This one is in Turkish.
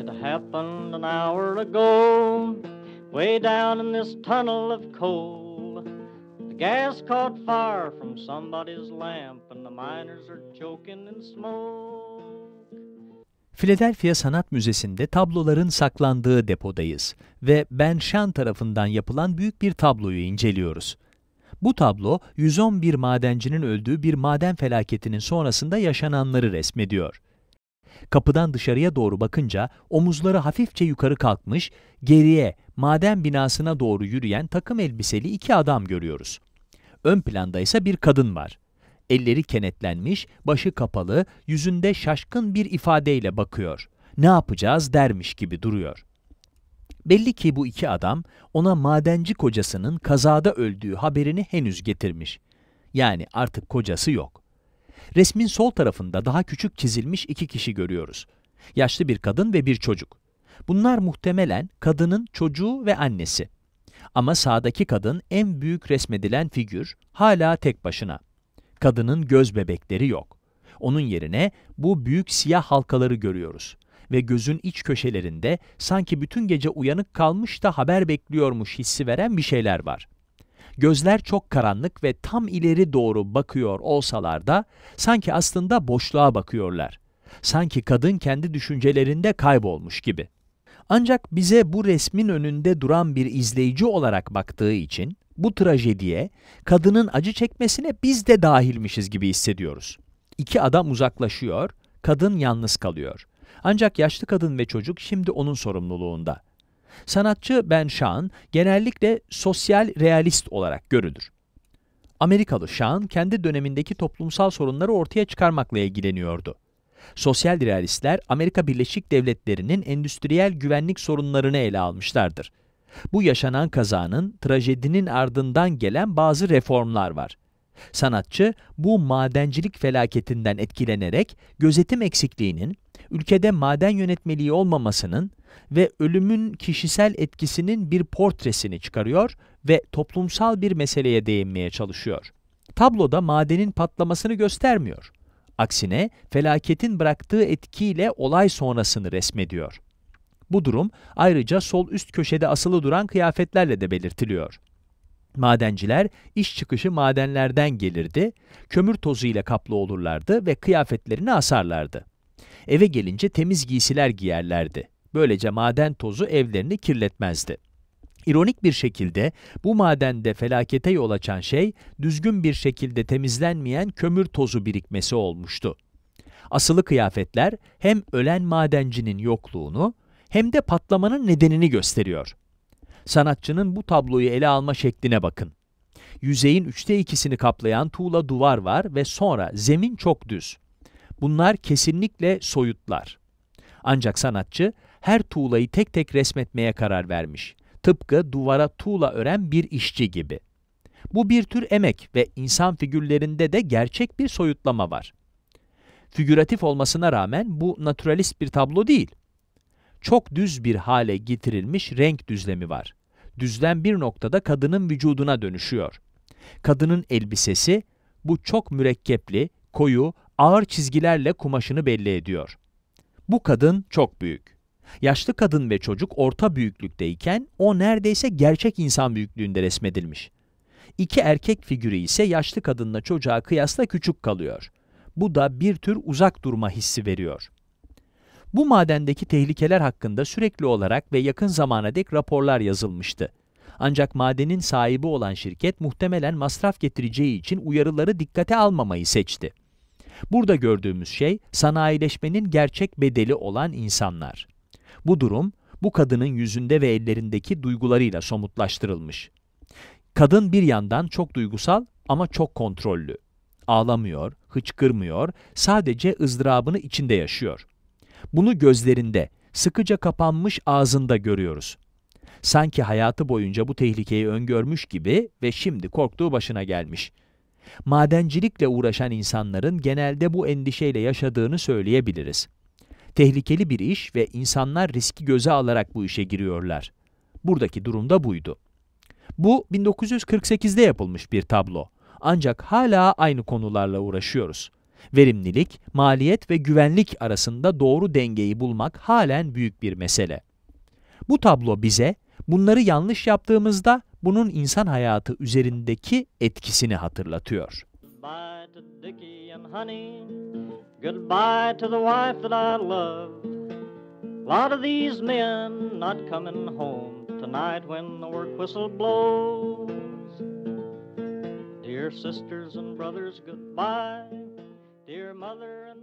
It happened an hour ago, way down in this tunnel of coal. The gas caught fire from somebody's lamp, and the miners are choking in smoke. Philadelphia Sanat Müzesi'nde tabloların saklandığı depodayız ve Ben Shan tarafından yapılan büyük bir tabloyu inceliyoruz. Bu tablo 111 madencinin öldüğü bir maden felaketinin sonrasında yaşananları resmediyor. Kapıdan dışarıya doğru bakınca omuzları hafifçe yukarı kalkmış, geriye maden binasına doğru yürüyen takım elbiseli iki adam görüyoruz. Ön planda ise bir kadın var. Elleri kenetlenmiş, başı kapalı, yüzünde şaşkın bir ifadeyle bakıyor. Ne yapacağız dermiş gibi duruyor. Belli ki bu iki adam ona madenci kocasının kazada öldüğü haberini henüz getirmiş. Yani artık kocası yok. Resmin sol tarafında daha küçük çizilmiş iki kişi görüyoruz. Yaşlı bir kadın ve bir çocuk. Bunlar muhtemelen kadının çocuğu ve annesi. Ama sağdaki kadın en büyük resmedilen figür hala tek başına. Kadının göz bebekleri yok. Onun yerine bu büyük siyah halkaları görüyoruz ve gözün iç köşelerinde sanki bütün gece uyanık kalmış da haber bekliyormuş hissi veren bir şeyler var. Gözler çok karanlık ve tam ileri doğru bakıyor olsalar da sanki aslında boşluğa bakıyorlar. Sanki kadın kendi düşüncelerinde kaybolmuş gibi. Ancak bize bu resmin önünde duran bir izleyici olarak baktığı için bu trajediye, kadının acı çekmesine biz de dahilmişiz gibi hissediyoruz. İki adam uzaklaşıyor, kadın yalnız kalıyor. Ancak yaşlı kadın ve çocuk şimdi onun sorumluluğunda. Sanatçı Ben Shah'ın genellikle sosyal realist olarak görülür. Amerikalı Shah'ın kendi dönemindeki toplumsal sorunları ortaya çıkarmakla ilgileniyordu. Sosyal realistler Amerika Birleşik Devletleri'nin endüstriyel güvenlik sorunlarını ele almışlardır. Bu yaşanan kazanın, trajedinin ardından gelen bazı reformlar var. Sanatçı bu madencilik felaketinden etkilenerek gözetim eksikliğinin, ülkede maden yönetmeliği olmamasının ve ölümün kişisel etkisinin bir portresini çıkarıyor ve toplumsal bir meseleye değinmeye çalışıyor. Tabloda madenin patlamasını göstermiyor. Aksine felaketin bıraktığı etkiyle olay sonrasını resmediyor. Bu durum ayrıca sol üst köşede asılı duran kıyafetlerle de belirtiliyor. Madenciler iş çıkışı madenlerden gelirdi, kömür tozu ile kaplı olurlardı ve kıyafetlerini asarlardı. Eve gelince temiz giysiler giyerlerdi. Böylece maden tozu evlerini kirletmezdi. İronik bir şekilde bu madende felakete yol açan şey düzgün bir şekilde temizlenmeyen kömür tozu birikmesi olmuştu. Asılı kıyafetler hem ölen madencinin yokluğunu hem de patlamanın nedenini gösteriyor. Sanatçının bu tabloyu ele alma şekline bakın. Yüzeyin üçte ikisini kaplayan tuğla duvar var ve sonra zemin çok düz. Bunlar kesinlikle soyutlar. Ancak sanatçı her tuğlayı tek tek resmetmeye karar vermiş. Tıpkı duvara tuğla ören bir işçi gibi. Bu bir tür emek ve insan figürlerinde de gerçek bir soyutlama var. Figüratif olmasına rağmen bu naturalist bir tablo değil çok düz bir hale getirilmiş renk düzlemi var. Düzlem bir noktada kadının vücuduna dönüşüyor. Kadının elbisesi bu çok mürekkepli, koyu, ağır çizgilerle kumaşını belli ediyor. Bu kadın çok büyük. Yaşlı kadın ve çocuk orta büyüklükteyken o neredeyse gerçek insan büyüklüğünde resmedilmiş. İki erkek figürü ise yaşlı kadınla çocuğa kıyasla küçük kalıyor. Bu da bir tür uzak durma hissi veriyor. Bu madendeki tehlikeler hakkında sürekli olarak ve yakın zamana dek raporlar yazılmıştı. Ancak madenin sahibi olan şirket muhtemelen masraf getireceği için uyarıları dikkate almamayı seçti. Burada gördüğümüz şey sanayileşmenin gerçek bedeli olan insanlar. Bu durum bu kadının yüzünde ve ellerindeki duygularıyla somutlaştırılmış. Kadın bir yandan çok duygusal ama çok kontrollü. Ağlamıyor, hıçkırmıyor, sadece ızdırabını içinde yaşıyor. Bunu gözlerinde, sıkıca kapanmış ağzında görüyoruz. Sanki hayatı boyunca bu tehlikeyi öngörmüş gibi ve şimdi korktuğu başına gelmiş. Madencilikle uğraşan insanların genelde bu endişeyle yaşadığını söyleyebiliriz. Tehlikeli bir iş ve insanlar riski göze alarak bu işe giriyorlar. Buradaki durum da buydu. Bu 1948'de yapılmış bir tablo. Ancak hala aynı konularla uğraşıyoruz. Verimlilik, maliyet ve güvenlik arasında doğru dengeyi bulmak halen büyük bir mesele. Bu tablo bize bunları yanlış yaptığımızda bunun insan hayatı üzerindeki etkisini hatırlatıyor. Dear sisters and brothers, goodbye. other